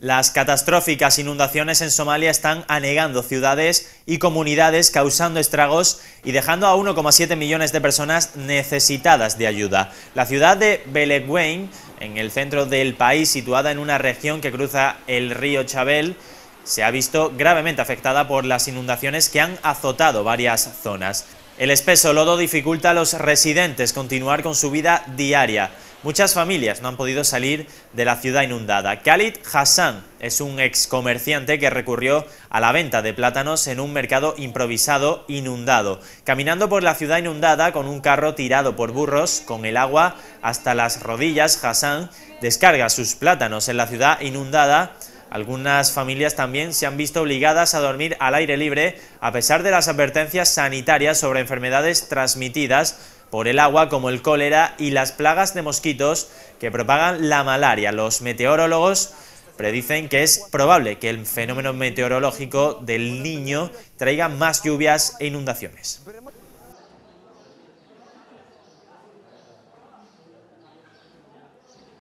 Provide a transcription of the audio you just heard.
Las catastróficas inundaciones en Somalia están anegando ciudades y comunidades, causando estragos y dejando a 1,7 millones de personas necesitadas de ayuda. La ciudad de Beledweyne, en el centro del país, situada en una región que cruza el río Chabel, se ha visto gravemente afectada por las inundaciones que han azotado varias zonas. El espeso lodo dificulta a los residentes continuar con su vida diaria. Muchas familias no han podido salir de la ciudad inundada. Khalid Hassan es un ex comerciante que recurrió a la venta de plátanos en un mercado improvisado inundado, caminando por la ciudad inundada con un carro tirado por burros con el agua hasta las rodillas. Hassan descarga sus plátanos en la ciudad inundada algunas familias también se han visto obligadas a dormir al aire libre a pesar de las advertencias sanitarias sobre enfermedades transmitidas por el agua como el cólera y las plagas de mosquitos que propagan la malaria. Los meteorólogos predicen que es probable que el fenómeno meteorológico del niño traiga más lluvias e inundaciones.